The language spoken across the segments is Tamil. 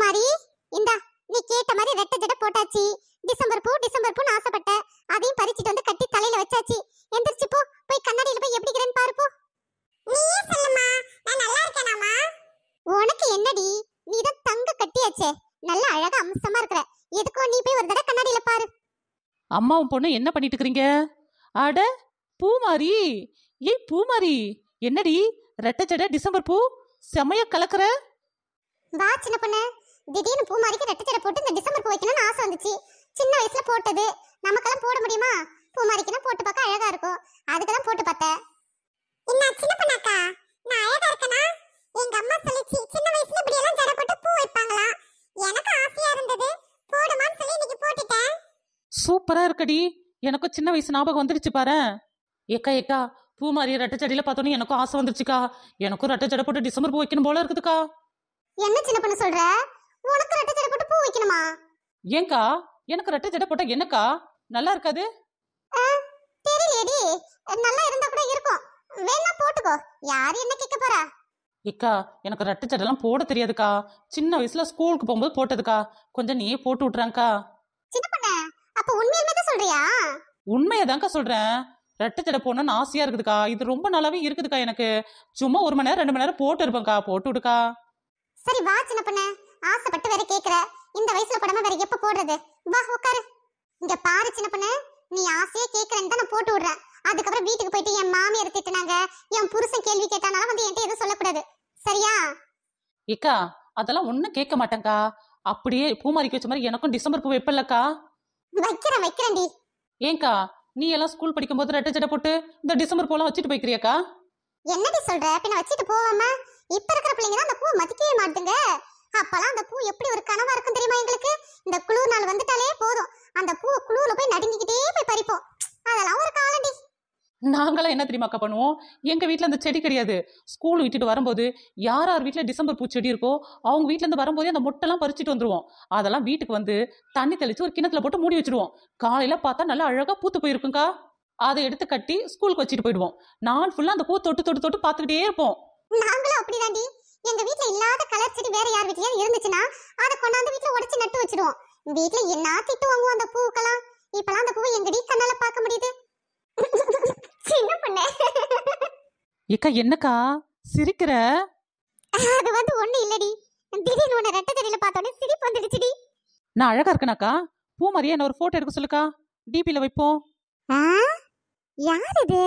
குமாரி இந்தா நீ கேட்ட மாதிரி ரெட்ட ஜட போட்டாச்சு டிசம்பர் பூ டிசம்பர் பூன்னு ஆசைப்பட்ட அதையும் பறிச்சிட்டு வந்து கட்டி தலையில வச்சாச்சு எந்திரிச்சு போ போய் கண்ணாடியில போய் எப்படி இருக்கிறேன்னு பாரு போ நீயே சொல்லுமா நான் நல்லா இருக்கேனாமா உனக்கு என்னடி நீ தான் தங்க கட்டியாச்சே நல்ல அழகா அம்சமா இருக்கிற எதுக்கோ நீ போய் ஒரு தடவை கண்ணாடியில பாரு அம்மாவும் பொண்ணு என்ன பண்ணிட்டு இருக்கீங்க அட பூமாரி ஏய் பூமாரி என்னடி ஜட டிசம்பர் பூ செமைய கலக்குற வா சின்ன பொண்ணு திடீர்னு பூமாரிக்கு ரெட்டை ஜடை போட்டு இந்த டிசம்பர் பூ வைக்கணும்னு ஆசை வந்துச்சு சின்ன வயசுல போட்டது நமக்கெல்லாம் போட முடியுமா பூமாரிக்குனா போட்டு பார்க்க அழகா இருக்கும் அதுக்கெல்லாம் போட்டு பார்த்தேன் என்ன சின்ன பண்ணாக்கா நான் அழகா இருக்கனா எங்க அம்மா சொல்லிச்சு சின்ன வயசுல இப்படி எல்லாம் போட்டு பூ வைப்பாங்களா எனக்கு ஆசையா இருந்தது போடுமான்னு சொல்லி இன்னைக்கு போட்டுட்டேன் சூப்பரா இருக்குடி எனக்கும் சின்ன வயசு ஞாபகம் வந்துருச்சு பாரு ஏக்கா ஏக்கா பூ மாதிரி ரெட்டச்சடியில பார்த்தோன்னு எனக்கும் ஆசை வந்துருச்சுக்கா எனக்கும் செடை போட்டு டிசம்பர் பூ வைக்கணும் போல இருக்குதுக்கா என்ன சின்ன பண்ண சொல்ற உனக்கு ரெட்டை ஜடை போட்டு பூ வைக்கணுமா ஏங்கா எனக்கு ரெட்டை ஜடை போட்டா என்னக்கா நல்லா இருக்காது தெரியலடி நல்லா இருந்தா கூட இருக்கும் வேணா போட்டுக்கோ யார் என்ன கேட்க போறா இக்கா எனக்கு ரெட்டை ஜடைலாம் போட தெரியாதுக்கா சின்ன வயசுல ஸ்கூலுக்கு போகும்போது போட்டதுக்கா கொஞ்சம் நீயே போட்டு விட்டுறாங்கக்கா சின்ன பண்ண அப்ப உண்மையுமே தான் சொல்றியா உண்மையை தான்க்கா சொல்றேன் ரெட்டை ஜடை போடணும்னு ஆசையா இருக்குதுக்கா இது ரொம்ப நல்லாவே இருக்குதுக்கா எனக்கு சும்மா ஒரு மணி நேரம் ரெண்டு மணி நேரம் போட்டு இருப்பேன்க்கா போட்டு விடுக்கா சரி வா சின்ன பண்ண ஆசைப்பட்டு வேற கேக்குற இந்த வயசுல படமா வேற எப்ப போடுறது வா உட்காரு இங்க பாரு சின்ன பொண்ணு நீ ஆசையே கேக்குறேன்னு தான் நான் போட்டு விடுறேன் அதுக்கப்புறம் வீட்டுக்கு போயிட்டு என் மாமியார் திட்டுனாங்க என் புருஷன் கேள்வி கேட்டானால வந்து என்கிட்ட எதுவும் சொல்லக்கூடாது சரியா ஏக்கா அதெல்லாம் ஒண்ணும் கேட்க மாட்டேங்கா அப்படியே பூமாரிக்கு வச்ச மாதிரி எனக்கும் டிசம்பர் பூ வைப்பல்லக்கா வைக்கிறேன் டி ஏங்கா நீ எல்லாம் ஸ்கூல் படிக்கும் போது ரெட்டை ஜட போட்டு இந்த டிசம்பர் பூலாம் வச்சுட்டு போய்க்கிறியாக்கா என்னடி சொல்ற பின்ன வச்சுட்டு போவாமா இப்ப இருக்கிற பிள்ளைங்க தான் அந்த பூ மதிக்கவே மாட்டுங்க அப்பலாம் அந்த பூ எப்படி ஒரு கனவா இருக்கும் தெரியுமா எங்களுக்கு இந்த குளிர் நாள் வந்துட்டாலே போதும் அந்த பூ குளிர்ல போய் நடுங்கிக்கிட்டே போய் பறிப்போம் அதெல்லாம் ஒரு காலடி நாங்களாம் என்ன தெரியுமாக்கா பண்ணுவோம் எங்கள் வீட்டில் அந்த செடி கிடையாது ஸ்கூல் விட்டுட்டு வரும்போது யார் யார் வீட்டில் டிசம்பர் பூ செடி இருக்கோ அவங்க இருந்து வரும்போதே அந்த மொட்டெல்லாம் பறிச்சுட்டு வந்துடுவோம் அதெல்லாம் வீட்டுக்கு வந்து தண்ணி தெளித்து ஒரு கிணத்துல போட்டு மூடி வச்சிருவோம் காலையில் பார்த்தா நல்லா அழகாக பூத்து போயிருக்குங்கா அதை எடுத்து கட்டி ஸ்கூலுக்கு வச்சுட்டு போயிடுவோம் நாள் ஃபுல்லாக அந்த பூ தொட்டு தொட்டு தொட்டு பார்த்துக்கிட்டே இருப்போம் நாங்களும் அப்படிதாண்டி எங்க வீட்ல இல்லாத கலர் செடி வேற யார் வீட்லயாவது இருந்துச்சுன்னா அதை கொண்டாந்து வீட்ல உடைச்சு நட்டு வச்சிடுவோம் வீட்ல என்ன திட்டு வாங்குவோம் அந்த பூக்கெல்லாம் இப்பெல்லாம் அந்த பூவை எங்கடி கண்ணால பார்க்க முடியுது சின்ன பொண்ணு ஏக்கா என்னக்கா சிரிக்கிற அது வந்து ஒண்ணு இல்லடி திடீர்னு உன்னை ரெட்ட தடியில பார்த்தோன்னே சிரிப்பு வந்துடுச்சுடி நான் அழகா இருக்கனாக்கா பூ மாதிரியே என்ன ஒரு போட்டோ எடுக்க சொல்லுக்கா டிபில வைப்போம் யார் இது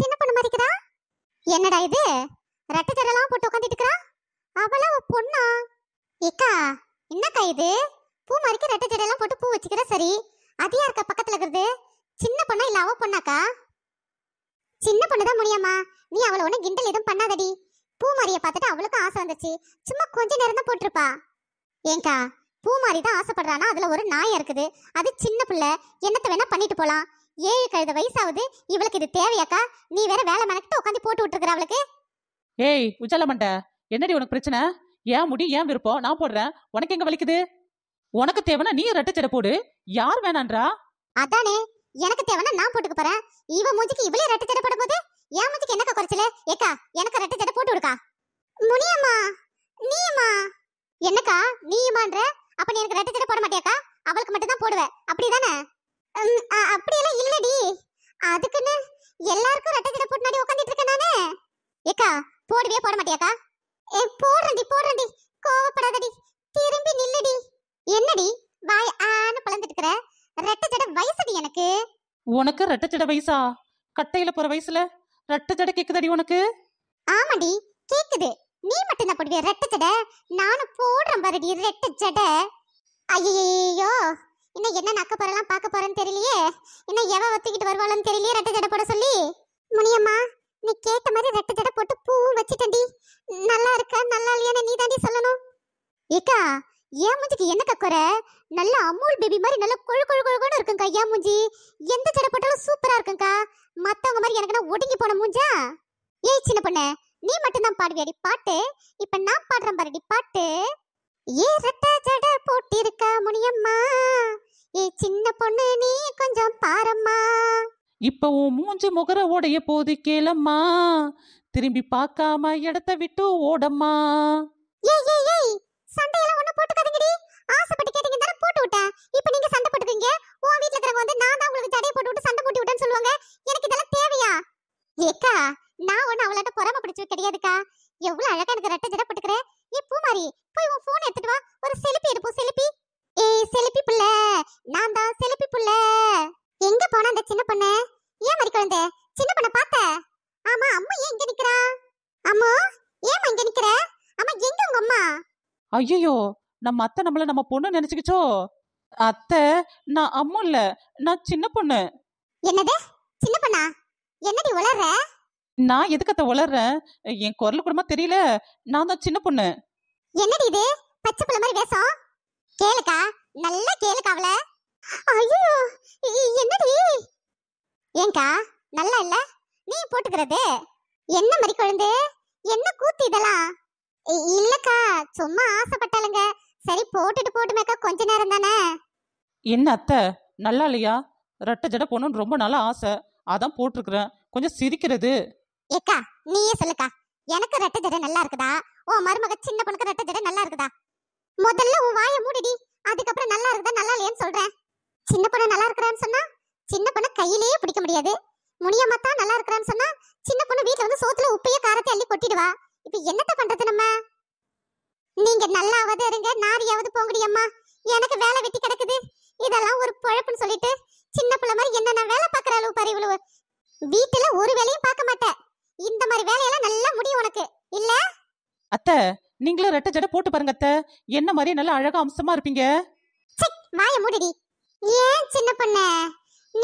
சின்ன பொண்ணு மாதிரிக்குதா என்னடா இது ரெட்டை ஜடலாம் போட்டு உட்காந்துட்டு அவளோ அவளா பொண்ணா ஏக்கா என்னக்கா இது பூ மாதிரிக்கு ரெட்டை ஜடலாம் போட்டு பூ வச்சுக்கிற சரி அதையா இருக்க பக்கத்துல இருக்கிறது சின்ன பொண்ணா இல்ல அவ பொண்ணாக்கா சின்ன பொண்ணு தான் முடியாமா நீ அவளை ஒண்ணு கிண்டல் எதுவும் பண்ணாதடி பூ பூமாரிய பார்த்துட்டு அவளுக்கு ஆசை வந்துச்சு சும்மா கொஞ்ச நேரம் தான் போட்டிருப்பா ஏங்கா பூமாரி தான் ஆசைப்படுறானா அதுல ஒரு நாய் இருக்குது அது சின்ன பிள்ளை என்னத்த வேணா பண்ணிட்டு போலாம் ஏழு கழுத வயசாவது இவளுக்கு இது தேவையாக்கா நீ வேற வேலை மெனக்கிட்டு உட்காந்து போட்டு விட்டுருக்குற அவளுக்கு ஏய் மண்ட என்னடி உனக்கு பிரச்சனை ஏன் முடி ஏன் விருப்பம் நான் போடுறேன் உனக்கு எங்க வலிக்குது உனக்கு தேவைன்னா நீ ரெட்டச்சடை போடு யார் வேணான்றா அதானே எனக்கு தேவைன்னா நான் போட்டுக்க போறேன் இவ மூஞ்சிக்கு இவளே ரெட்டச்சடை போடும்போது என் மூஞ்சிக்கு என்னக்கா குறைச்சல ஏக்கா எனக்கு ரெட்டச்சடை போட்டு விடுக்கா முனியம்மா நீயம்மா என்னக்கா நீயுமான்ற அப்ப நீ எனக்கு ரெட்டச்சடை போட மாட்டேக்கா அவளுக்கு மட்டும் தான் போடுவே அப்படிதானே அப்படியெல்லாம் இல்லடி அதுக்குன்னு எல்லாருக்கும் ரெட்டச்சடை போட்டு முன்னாடி உட்காந்துட்டு இருக்கேன் நானே ஏக்கா போடவே போட மாட்டியாக்கா ஏ போடுறடி போடுறடி கோவப்படாதடி திரும்பி நில்லுடி என்னடி வாய் ஆன பழந்துட்டு இருக்கிற ரெட்ட ஜட வயசுடி எனக்கு உனக்கு ரெட்ட ஜட வயசா கட்டையில போற வயசுல ரெட்ட ஜட கேக்குதடி உனக்கு ஆமாடி கேக்குது நீ மட்டும் தான் போடுவிய ரெட்ட ஜட நானும் போடுறேன் பாருடி ரெட்ட ஜட ஐயோ இன்னும் என்ன நக்க போறலாம் பார்க்க போறேன்னு தெரியலையே இன்னும் எவ ஒத்துக்கிட்டு வருவாளன்னு தெரியலையே ரெட்ட ஜட போட சொல்லி முனியம்மா நீ கேட்ட மாதிரி ரெட்ட ஜட போட்டு பூ வச்சுட்டேன்டி நல்லா இருக்கா நல்லா இல்லையான்னு நீ தாண்டி சொல்லணும் ஏக்கா ஏன் மூஞ்சிக்கு என்ன குறை நல்ல அமூல் பேபி மாதிரி நல்ல கொழு கொழு கொழுன்னு இருக்குங்கக்கா ஏன் மூஞ்சி எந்த ஜட போட்டாலும் சூப்பரா இருக்குங்கக்கா மத்தவங்க மாதிரி எனக்கு ஒடுங்கி போன மூஞ்சா ஏய் சின்ன பொண்ணு நீ மட்டும் தான் பாடுவியாடி பாட்டு இப்ப நான் பாடுறேன் பாருடி பாட்டு ஏ ரெட்ட ஜட போட்டிருக்கா முனியம்மா ஏ சின்ன பொண்ணு நீ கொஞ்சம் பாரம்மா இப்போ உன் மூஞ்சி முகர உடைய போது கேளம்மா திரும்பி பார்க்காம இடத்த விட்டு ஓடம்மா ஐயோ நம்ம அத்தை நம்மள நம்ம பொண்ணு நினைச்சுக்கிச்சோ அத்தை நான் அம்மு இல்ல நான் சின்ன பொண்ணு என்னது சின்ன பொண்ணா என்னடி உளற நான் எதுக்கு அத்தை உளறேன் என் குரல் கூடமா தெரியல நான் தான் சின்ன பொண்ணு என்னடி இது பச்சை பழம் மாதிரி வேஷம் கேளுக்கா நல்லா கேளுக்கா அவள ஐயோ என்னடி ஏங்கா நல்லா இல்ல நீ போட்டுக்கிறது என்ன மாதிரி குழந்தை என்ன கூத்து இதெல்லாம் இல்லக்கா சும்மா ஆசைப்பட்டாலுங்க சரி போட்டுட்டு போட்டுமேக்கா கொஞ்ச நேரம் தானே என்ன அத்தை நல்லா இல்லையா ரெட்டை ஜடை போகணும்னு ரொம்ப நாளா ஆசை அதான் போட்டிருக்கிறேன் கொஞ்சம் சிரிக்கிறது ஏக்கா நீயே சொல்லுக்கா எனக்கு ரெட்டை ஜடை நல்லா இருக்குதா உன் மருமக சின்ன பொண்ணுக்கு ரெட்டை ஜடை நல்லா இருக்குதா முதல்ல உன் வாயை மூடிடி அதுக்கப்புறம் நல்லா இருக்குதா நல்லா இல்லையான்னு சொல்றேன் சின்ன பொண்ணு நல்லா இருக்கிறான்னு சொன்னா சின்ன பொண்ணு கையிலேயே பிடிக்க முடியாது முடியாம தான் நல்லா இருக்கிறான்னு சொன்னா சின்ன பொண்ணு வீட்டுல வந்து சோத்துல உப்பையே காரத்தை அள்ளி கொட்டிடுவா இப்ப என்னத்த பண்றது பேசாத இருங்க நாரியாவது போங்கடி அம்மா எனக்கு வேலை வெட்டி கிடக்குது இதெல்லாம் ஒரு பொழப்புன்னு சொல்லிட்டு சின்ன பிள்ளை மாதிரி என்னென்ன வேலை பார்க்குற அளவு பாரு இவ்வளவு வீட்டுல ஒரு வேலையும் பார்க்க மாட்டேன் இந்த மாதிரி வேலையெல்லாம் நல்லா முடியும் உனக்கு இல்ல அத்த நீங்களும் ரெட்டை ஜட போட்டு பாருங்க அத்த என்ன மாதிரி நல்ல அழகா அம்சமா இருப்பீங்க மாய மூடிடி ஏன் சின்ன பொண்ணு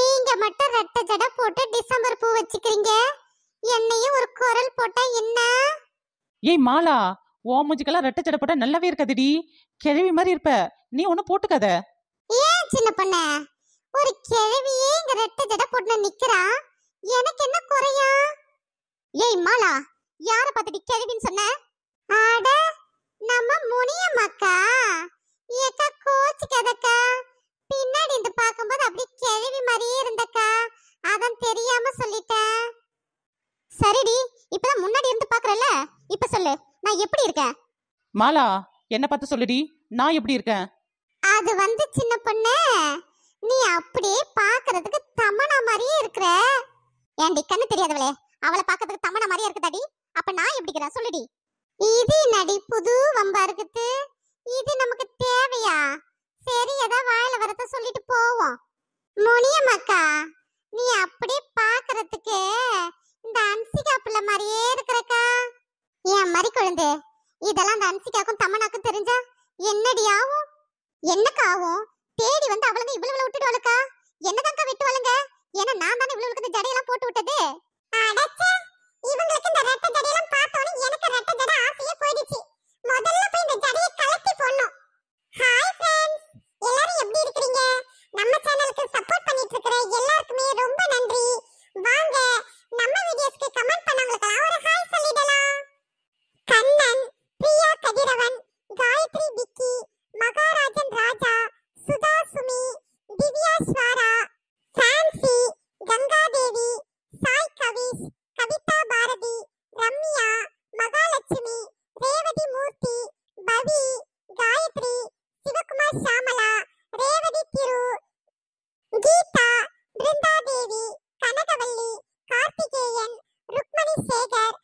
நீங்க மட்டும் ரெட்டை ஜட போட்டு டிசம்பர் பூ வச்சுக்கிறீங்க என்னையும் ஒரு குரல் போட்டா என்ன ஏய் மாலா ஓ மூஞ்சிக்கெல்லாம் ரெட்டை சடை போட்டா நல்லாவே இருக்காதுடி கிழவி மாதிரி இருப்ப நீ ஒன்னும் போட்டுக்காத ஏன் சின்ன பொண்ணு ஒரு கிழவியே இங்க ரெட்டை ஜடை போட்டு நிக்கிறா எனக்கு என்ன குறையா ஏய் மாலா யார பார்த்துட்டு கிழவின்னு சொன்ன ஆட நம்ம முனியம்மாக்கா ஏக்கா கோச்சிக்காதக்கா பின்னாடி இருந்து பார்க்கும்போது அப்படியே கிழவி மாதிரியே இருந்தக்கா அதான் தெரியாம சொல்லிட்டேன் சரிடி இப்பதான் முன்னாடி இருந்து பாக்குறல இப்ப சொல்லு நான் எப்படி இருக்கேன் மாலா என்ன பார்த்து சொல்லுடி நான் எப்படி இருக்கேன் அது வந்து சின்ன பொண்ணு நீ அப்படியே பாக்குறதுக்கு தமனா மாதிரியே இருக்கிற ஏன்டி கண்ணு தெரியாதவளே அவளை பாக்குறதுக்கு தமனா மாதிரியே இருக்குதாடி அப்ப நான் எப்படி இருக்கிறேன் சொல்லுடி இது நடி புது வம்பா இருக்குது இது நமக்கு தேவையா சரி ஏதா வாயில வரத சொல்லிட்டு போவோம் முனியம்மாக்கா நீ அப்படியே பாக்குறதுக்கு இந்த அன்சிகா பிள்ளை மாதிரியே இருக்கு குழந்தை இதெல்லாம் அந்த அன்சிக்காக்கும் தமனாக்கும் தெரிஞ்சா என்னடி ஆகும் என்னக்கா ஆகும் தேடி வந்து அவளுங்க இவ்வளவு விட்டுட்டு வளக்கா என்னதான்க்கா விட்டு வளங்க ஏன்னா நான் தானே இவ்வளவு இந்த ஜடையெல்லாம் போட்டு விட்டது இவங்களுக்கு இந்த ரெட்டை ஜடையெல்லாம் பார்த்தோன்னே எனக்கு ரெட்டை ஜடை ஆசையே போயிடுச்சு கீதா பிருந்தாதேவி கனகவல்லி கார்த்திகேயன் ருக்மணி சேகர்